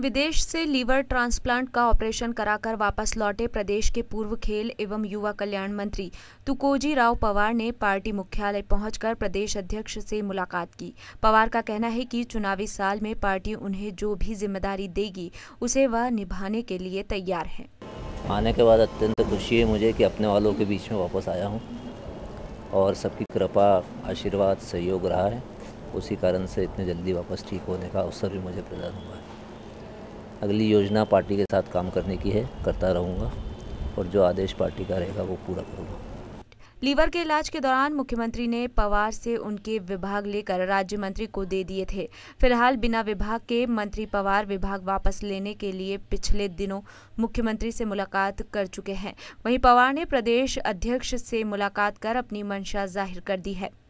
विदेश से liver transplant का ऑपरेशन कराकर वापस लौटे प्रदेश के पूर्व खेल एवं युवा कल्याण मंत्री तुकोजी राव पवार ने पार्टी मुख्यालय पहुंचकर प्रदेश अध्यक्ष से मुलाकात की पवार का कहना है कि चुनावी साल में पार्टी उन्हें जो भी जिम्मेदारी देगी उसे वह निभाने के लिए तैयार है आने के बाद अत्यंत खुशी है मुझे कि अपने वालों के बीच में वापस आया हूँ और सबकी कृपा आशीर्वाद सहयोग रहा है उसी कारण से इतने जल्दी वापस ठीक होने का अवसर भी मुझे प्रदान हुआ है अगली योजना पार्टी के साथ काम करने की है करता रहूँगा और जो आदेश पार्टी का रहेगा वो पूरा करूँगा लीवर के इलाज के दौरान मुख्यमंत्री ने पवार से उनके विभाग लेकर राज्य मंत्री को दे दिए थे फिलहाल बिना विभाग के मंत्री पवार विभाग वापस लेने के लिए पिछले दिनों मुख्यमंत्री से मुलाकात कर चुके हैं वहीं पवार ने प्रदेश अध्यक्ष से मुलाकात कर अपनी मंशा जाहिर कर दी है